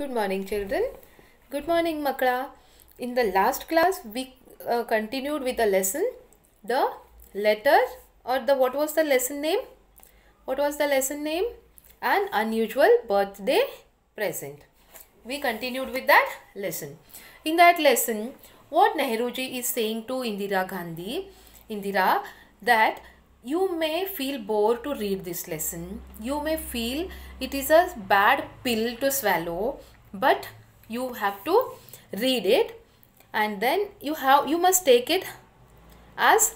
Good morning children. Good morning Makra. In the last class we uh, continued with the lesson the letter or the what was the lesson name? What was the lesson name? An unusual birthday present. We continued with that lesson. In that lesson what Nehruji is saying to Indira Gandhi, Indira that you may feel bored to read this lesson. You may feel it is a bad pill to swallow, but you have to read it and then you have you must take it as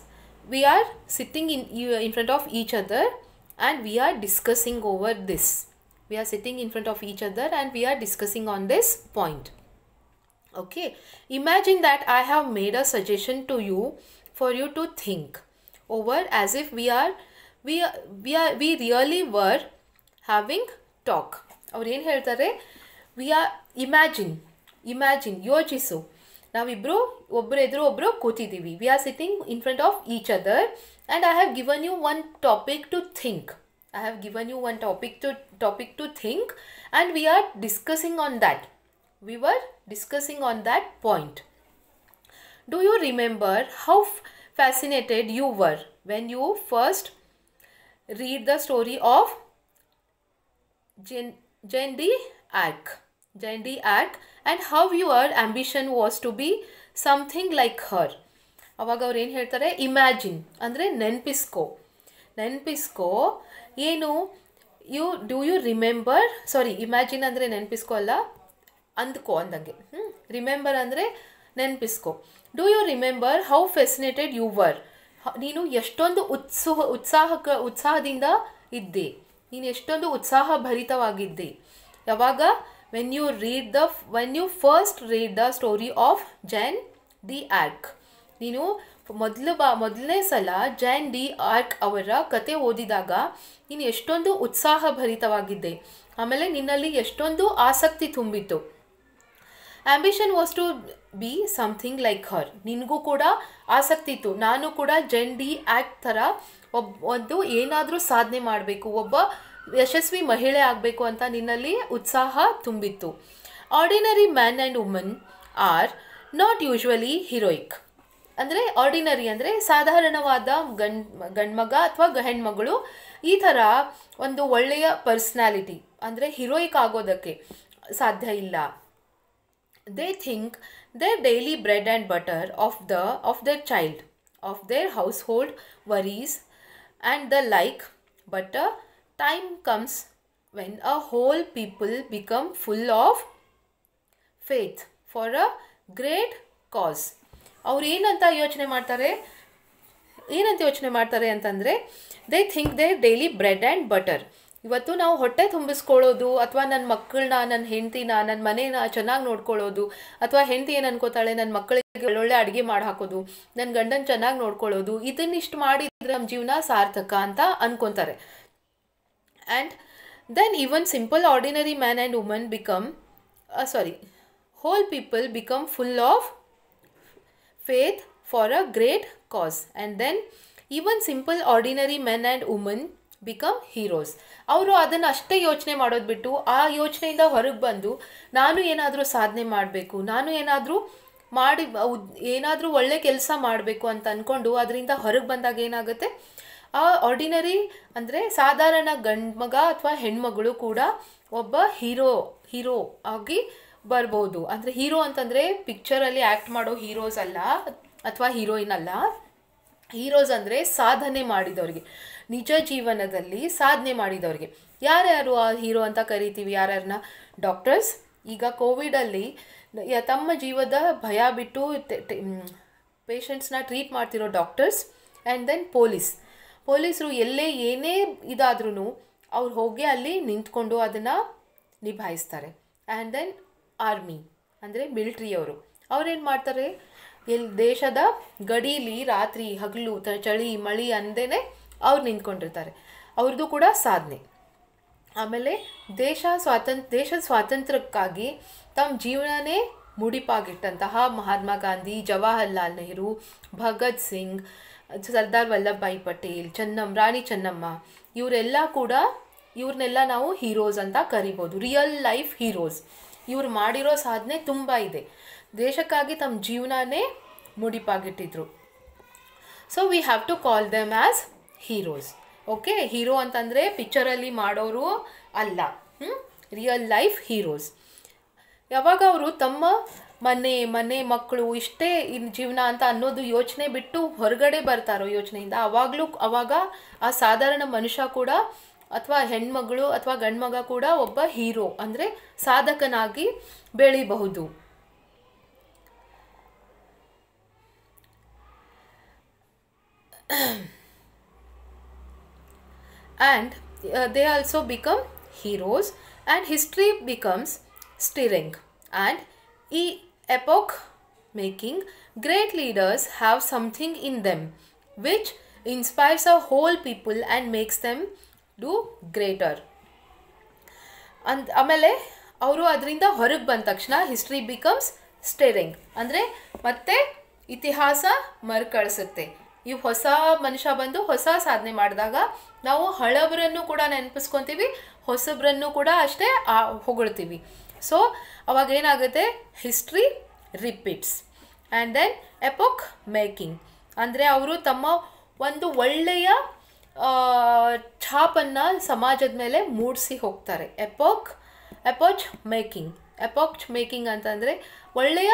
we are sitting in in front of each other and we are discussing over this we are sitting in front of each other and we are discussing on this point okay imagine that i have made a suggestion to you for you to think over as if we are we are we are we really were having talk ಅವ್ರು ಏನು ಹೇಳ್ತಾರೆ we are imagine imagine ಯೋಚಿಸು ನಾವಿಬ್ಬರು ಒಬ್ಬರು ಎದುರು ಒಬ್ಬರು ಕೂತಿದ್ದೀವಿ we are sitting in front of each other and I have given you one topic to think I have given you one topic to topic to think and we are discussing on that we were discussing on that point do you remember how fascinated you were when you first read the story of Jendi Ark. Jendi Ark and how your ambition was to be something like her. ಅವಾಗ ಅವ್ರು ಏನು ಹೇಳ್ತಾರೆ imagine ಅಂದರೆ ನೆನ್ಪಿಸ್ಕೋ ನೆನ್ಪಿಸ್ಕೋ ಏನು you do you remember sorry imagine ಅಂದರೆ ನೆನ್ಪಿಸ್ಕೋ ಅಲ್ಲ ಅಂದ್ಕೋ ಅಂದಂಗೆ ಹ್ಞೂ ರಿಮೆಂಬರ್ ಅಂದರೆ ನೆನಪಿಸ್ಕೊ do you remember how fascinated you were ನೀನು ಎಷ್ಟೊಂದು ಉತ್ಸುಹ ಉತ್ಸಾಹಕ ಉತ್ಸಾಹದಿಂದ ಇದ್ದೆ ನೀನು ಎಷ್ಟೊಂದು ಉತ್ಸಾಹ ಭರಿತವಾಗಿದ್ದೆ ಯಾವಾಗ when you read the when you first read the story of Joan the Arc ನೀನು ಮೊದಲು ಬಾ ಮೊದಲನೇ ಸಲ ಜೈನ್ ಡಿ ಆರ್ಕ್ ಅವರ ಕತೆ ಓದಿದಾಗ ನೀನು ಎಷ್ಟೊಂದು ಉತ್ಸಾಹ ಭರಿತವಾಗಿದ್ದೆ ಆಮೇಲೆ ನಿನ್ನಲ್ಲಿ ಎಷ್ಟೊಂದು ಆಸಕ್ತಿ ತುಂಬಿತ್ತು ambition was to be something like her ನಿನಗೂ ಕೂಡ ಆಸಕ್ತಿ ಇತ್ತು ನಾನು ಕೂಡ ಜೆನ್ ಡಿ ಆ್ಯಕ್ಟ್ ಥರ ಒಬ್ಬ ಒಂದು ಏನಾದರೂ ಸಾಧನೆ ಮಾಡಬೇಕು ಒಬ್ಬ ಯಶಸ್ವಿ ಮಹಿಳೆ ಆಗಬೇಕು ಅಂತ ನಿನ್ನಲ್ಲಿ ಉತ್ಸಾಹ ತುಂಬಿತ್ತು ordinary man and woman are not usually heroic ಅಂದರೆ ಆರ್ಡಿನರಿ ಅಂದರೆ ಸಾಧಾರಣವಾದ ಗಂಡ್ ಗಂಡ್ಮಗ ಅಥವಾ ಹೆಣ್ಮಗಳು ಈ ಥರ ಒಂದು ಒಳ್ಳೆಯ ಪರ್ಸ್ನಾಲಿಟಿ ಅಂದರೆ ಹೀರೋಯಿಕ್ ಆಗೋದಕ್ಕೆ ಸಾಧ್ಯ ಇಲ್ಲ They think their daily bread and butter of the of their child, of their household worries and the like, but a uh, time comes when a whole people become full of faith for a great cause ಅವ್ರು ಏನಂತ ಯೋಚನೆ ಮಾಡ್ತಾರೆ ಏನಂತ ಯೋಚನೆ ಮಾಡ್ತಾರೆ ಅಂತಂದರೆ they think they daily bread and butter ಇವತ್ತು ನಾವು ಹೊಟ್ಟೆ ತುಂಬಿಸ್ಕೊಳ್ಳೋದು ಅಥವಾ ನನ್ನ ಮಕ್ಕಳನ್ನ ನನ್ನ ಹೆಂಡತಿನ ನನ್ನ ಮನೇನ ಚೆನ್ನಾಗಿ ನೋಡ್ಕೊಳ್ಳೋದು ಅಥವಾ ಹೆಂಡತಿ ಏನು ಅನ್ಕೋತಾಳೆ ನನ್ನ ಮಕ್ಕಳಿಗೆ ಒಳ್ಳೊಳ್ಳೆ ಅಡುಗೆ ಮಾಡಿ ಹಾಕೋದು ನನ್ನ ಗಂಡನ ಚೆನ್ನಾಗಿ ನೋಡ್ಕೊಳ್ಳೋದು ಇದನ್ನಿಷ್ಟು ಮಾಡಿದ್ರೆ ನಮ್ಮ ಜೀವನ ಸಾರ್ಥಕ ಅಂತ ಅನ್ಕೊತಾರೆ and then even simple ordinary man and woman become sorry whole people become full of faith for a great cause and then even simple ordinary men and woman become heroes ಅವರು ಅದನ್ನು ಅಷ್ಟೇ ಯೋಚನೆ ಮಾಡೋದು ಬಿಟ್ಟು ಆ ಯೋಚನೆಯಿಂದ ಹೊರಗೆ ಬಂದು ನಾನು ಏನಾದರೂ ಸಾಧನೆ ಮಾಡಬೇಕು ನಾನು ಏನಾದರೂ ಮಾಡಿ ಏನಾದರೂ ಒಳ್ಳೆ ಕೆಲಸ ಮಾಡಬೇಕು ಅಂತ ಅಂದ್ಕೊಂಡು ಅದರಿಂದ ಹೊರಗೆ ಬಂದಾಗ ಏನಾಗುತ್ತೆ ಆ ಆರ್ಡಿನರಿ ಅಂದರೆ ಸಾಧಾರಣ ಗಂಡು ಮಗ ಅಥವಾ ಹೆಣ್ಮಗಳು ಕೂಡ ಒಬ್ಬ ಹೀರೋ ಹೀರೋ ಆಗಿ ಬರ್ಬೋದು ಅಂದರೆ ಹೀರೋ ಅಂತಂದರೆ ಪಿಕ್ಚರಲ್ಲಿ ಆ್ಯಕ್ಟ್ ಮಾಡೋ ಹೀರೋಸ್ ಅಲ್ಲ ಅಥವಾ ಹೀರೋಯಿನ್ ಅಲ್ಲ ಹೀರೋಸ್ ಅಂದರೆ ಸಾಧನೆ ಮಾಡಿದವ್ರಿಗೆ ನಿಜ ಜೀವನದಲ್ಲಿ ಸಾಧನೆ ಮಾಡಿದವ್ರಿಗೆ ಯಾರ್ಯಾರು ಆ ಹೀರೋ ಅಂತ ಕರಿತೀವಿ ಯಾರ್ಯಾರನ್ನ ಡಾಕ್ಟರ್ಸ್ ಈಗ ಕೋವಿಡಲ್ಲಿ ತಮ್ಮ ಜೀವದ ಭಯ ಬಿಟ್ಟು ಪೇಷಂಟ್ಸ್ನ ಟ್ರೀಟ್ ಮಾಡ್ತಿರೋ ಡಾಕ್ಟರ್ಸ್ ಆ್ಯಂಡ್ ದೆನ್ ಪೊಲೀಸ್ ಪೊಲೀಸರು ಎಲ್ಲೇ ಏನೇ ಇದಾದ್ರೂ ಅವ್ರು ಹೋಗಿ ಅಲ್ಲಿ ನಿಂತ್ಕೊಂಡು ಅದನ್ನು ನಿಭಾಯಿಸ್ತಾರೆ ಆ್ಯಂಡ್ ದೆನ್ ಆರ್ಮಿ ಅಂದರೆ ಮಿಲ್ಟ್ರಿಯವರು ಅವ್ರೇನು ಮಾಡ್ತಾರೆ ಎಲ್ಲಿ ದೇಶದ ಗಡೀಲಿ ರಾತ್ರಿ ಹಗಲು ಚಳಿ ಮಳಿ ಅಂದೇನೆ ಅವ್ರು ನಿಂತ್ಕೊಂಡಿರ್ತಾರೆ ಅವ್ರದ್ದು ಕೂಡ ಸಾಧನೆ ಆಮೇಲೆ ದೇಶ ಸ್ವಾತಂತ್ರ್ಯ ದೇಶದ ಸ್ವಾತಂತ್ರ್ಯಕ್ಕಾಗಿ ತಮ್ಮ ಜೀವನನೇ ಮುಡಿಪಾಗಿಟ್ಟಂತಹ ಮಹಾತ್ಮ ಗಾಂಧಿ ಜವಾಹರ್ಲಾಲ್ ನೆಹರು ಭಗತ್ ಸಿಂಗ್ ಸರ್ದಾರ್ ವಲ್ಲಭಭಾಯಿ ಪಟೇಲ್ ಚೆನ್ನಮ್ಮ ರಾಣಿ ಚೆನ್ನಮ್ಮ ಇವರೆಲ್ಲ ಕೂಡ ಇವ್ರನ್ನೆಲ್ಲ ನಾವು ಹೀರೋಸ್ ಅಂತ ಕರಿಬೋದು ರಿಯಲ್ ಲೈಫ್ ಹೀರೋಸ್ ಇವ್ರು ಮಾಡಿರೋ ಸಾಧನೆ ತುಂಬ ಇದೆ ದೇಶಕ್ಕಾಗಿ ತಮ್ಮ ಜೀವನನೇ ಮುಡಿಪಾಗಿಟ್ಟಿದ್ರು so we have to call them as heroes okay hero ಅಂತಂದರೆ ಪಿಕ್ಚರಲ್ಲಿ ಮಾಡೋರು ಅಲ್ಲ ಹ್ಞೂ ರಿಯಲ್ ಲೈಫ್ ಹೀರೋಸ್ ಯಾವಾಗ ಅವರು ತಮ್ಮ ಮನೆ ಮನೆ ಮಕ್ಕಳು ಇಷ್ಟೇ ಇನ್ ಜೀವನ ಅಂತ ಅನ್ನೋದು ಯೋಚನೆ ಬಿಟ್ಟು ಹೊರಗಡೆ ಬರ್ತಾರೋ ಯೋಚನೆಯಿಂದ ಅವಾಗಲೂ ಅವಾಗ ಆ ಸಾಧಾರಣ ಮನುಷ್ಯ ಕೂಡ ಅಥವಾ ಹೆಣ್ಮಗಳು ಅಥವಾ ಗಂಡ್ಮಗ ಕೂಡ ಒಬ್ಬ ಹೀರೋ ಅಂದರೆ ಸಾಧಕನಾಗಿ ಬೆಳಿಬಹುದು and uh, they also become heroes and history becomes stirring and e epoch making great leaders have something in them which inspires a whole people and makes them do greater and amale ಅವರು ಅದರಿಂದ ಹೊರಗೆ ಬಂದ ತಕ್ಷಣ history becomes steering ಅಂದರೆ ಮತ್ತೆ ಇತಿಹಾಸ ಮರುಕಳಿಸುತ್ತೆ ಈ ಹೊಸ ಮನುಷ್ಯ ಬಂದು ಹೊಸ ಸಾಧನೆ ಮಾಡಿದಾಗ ನಾವು ಹಳಬರನ್ನು ಕೂಡ ನೆನಪಿಸ್ಕೊತೀವಿ ಹೊಸಬ್ರನ್ನು ಕೂಡ ಅಷ್ಟೇ ಹೊಗಳ್ತೀವಿ ಸೊ ಅವಾಗ ಏನಾಗುತ್ತೆ history repeats and then epoch making ಅಂದರೆ ಅವರು ತಮ್ಮ ಒಂದು ಒಳ್ಳೆಯ ಛಾಪನ್ನು ಸಮಾಜದ ಮೇಲೆ ಮೂಡಿಸಿ ಹೋಗ್ತಾರೆ epoch epoch making epoch making ಅಂತಂದರೆ ಒಳ್ಳೆಯ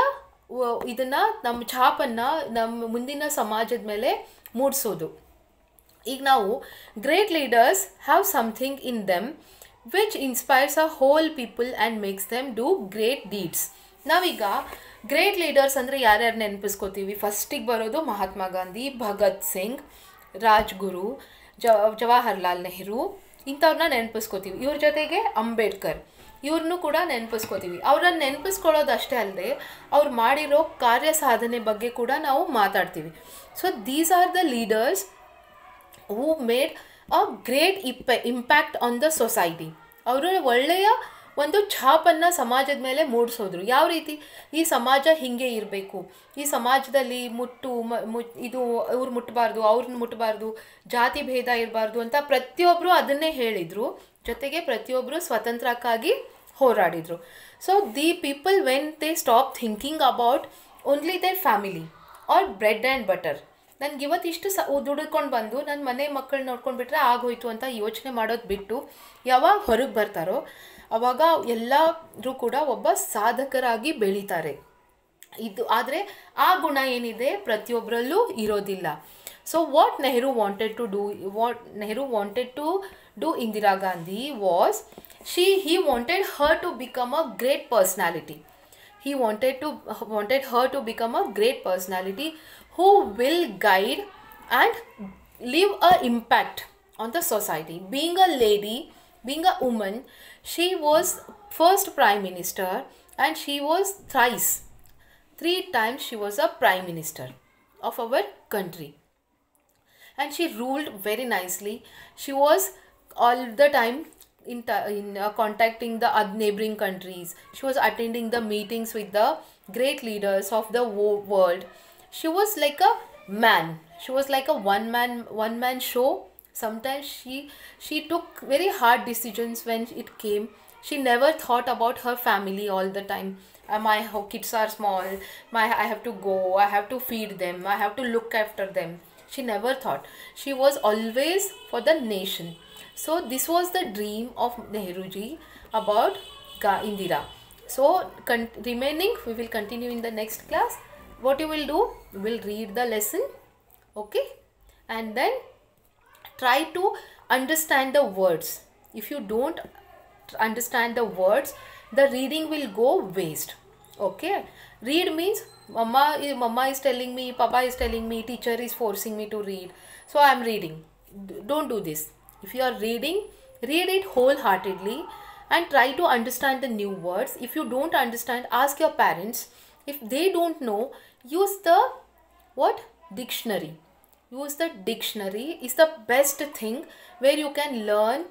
ಇದನ್ನು ನಮ್ಮ ಛಾಪನ್ನು ನಮ್ಮ ಮುಂದಿನ ಸಮಾಜದ ಮೇಲೆ ಮೂಡಿಸೋದು ಈಗ ನಾವು great leaders have something in them which inspires a whole people and makes them do great deeds ನಾವೀಗ ಗ್ರೇಟ್ ಲೀಡರ್ಸ್ ಅಂದರೆ ಯಾರ್ಯಾರು ನೆನಪಿಸ್ಕೋತೀವಿ ಫಸ್ಟಿಗೆ ಬರೋದು ಮಹಾತ್ಮ ಗಾಂಧಿ ಭಗತ್ ಸಿಂಗ್ ರಾಜ್ಗುರು ಜವಾಹರ್ಲಾಲ್ ನೆಹರು ಇಂಥವ್ರನ್ನ ನೆನಪಿಸ್ಕೋತೀವಿ ಇವ್ರ ಜೊತೆಗೆ ಅಂಬೇಡ್ಕರ್ ಇವ್ರನ್ನೂ ಕೂಡ ನೆನಪಿಸ್ಕೋತೀವಿ ಅವ್ರನ್ನ ನೆನಪಿಸ್ಕೊಳ್ಳೋದಷ್ಟೇ ಅಲ್ಲದೆ ಅವ್ರು ಮಾಡಿರೋ ಕಾರ್ಯ ಸಾಧನೆ ಬಗ್ಗೆ ಕೂಡ ನಾವು ಮಾತಾಡ್ತೀವಿ so these are the leaders who made a great ಇಪ್ಪ ಇಂಪ್ಯಾಕ್ಟ್ ಆನ್ ದ ಸೊಸೈಟಿ ಅವರು ಒಳ್ಳೆಯ ಒಂದು ಛಾಪನ್ನು ಸಮಾಜದ ಮೇಲೆ ಮೂಡಿಸೋದ್ರು ಯಾವ ರೀತಿ ಈ ಸಮಾಜ ಹೀಗೆ ಇರಬೇಕು ಈ ಸಮಾಜದಲ್ಲಿ ಮುಟ್ಟು ಮ ಇದು ಇವ್ರು ಮುಟ್ಟಬಾರ್ದು ಅವ್ರನ್ನ ಮುಟ್ಟಬಾರ್ದು ಜಾತಿ ಭೇದ ಇರಬಾರ್ದು ಅಂತ ಪ್ರತಿಯೊಬ್ಬರು ಅದನ್ನೇ ಹೇಳಿದರು ಜೊತೆಗೆ ಪ್ರತಿಯೊಬ್ಬರು ಸ್ವತಂತ್ರಕ್ಕಾಗಿ ಹೋರಾಡಿದರು so the people when they stop thinking about only their family or bread and butter ನನಗೆ ಇವತ್ತಿಷ್ಟು ಸ ದುಡ್ಕೊಂಡು ಬಂದು ನನ್ನ ಮನೆ ಮಕ್ಕಳು ನೋಡ್ಕೊಂಡು ಬಿಟ್ಟರೆ ಆಗೋಯ್ತು ಅಂತ ಯೋಚನೆ ಮಾಡೋದು ಬಿಟ್ಟು ಯಾವಾಗ ಹೊರಗೆ ಬರ್ತಾರೋ ಅವಾಗ ಎಲ್ಲರೂ ಕೂಡ ಒಬ್ಬ ಸಾಧಕರಾಗಿ ಬೆಳೀತಾರೆ ಇದು ಆದರೆ ಆ ಗುಣ ಏನಿದೆ ಪ್ರತಿಯೊಬ್ಬರಲ್ಲೂ ಇರೋದಿಲ್ಲ so what Nehru wanted to do what Nehru wanted to to Indira Gandhi was she he wanted her to become a great personality. He wanted to wanted her to become a great personality who will guide and leave a impact on the society. Being a lady, being a woman, she was first prime minister and she was thrice three times she was a prime minister of our country and she ruled very nicely she was all the time in, in uh, contacting the neighboring countries. She was attending the meetings with the great leaders of the world. She was like a man. She was like a one man one man show. Sometimes she she took very hard decisions when it came. She never thought about her family all the time. Uh, my kids are small. My I have to go. I have to feed them. I have to look after them. She never thought. She was always for the nation so this was the dream of Nehruji about Indira. So remaining we will continue in the next class. What you will do? we will read the lesson. Okay. And then try to understand the words. If you don't understand the words, the reading will go waste. Okay. Read means mama, eh, mama is telling me, papa is telling me, teacher is forcing me to read. So I am reading. Don't do this. If you are reading, read it wholeheartedly and try to understand the new words. If you don't understand, ask your parents. If they don't know, use the what? Dictionary. Use the dictionary is the best thing where you can learn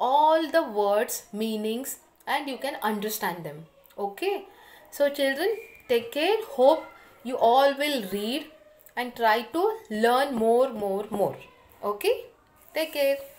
all the words, meanings and you can understand them. Okay. So children, take care. Hope you all will read and try to learn more, more, more. Okay. Take care.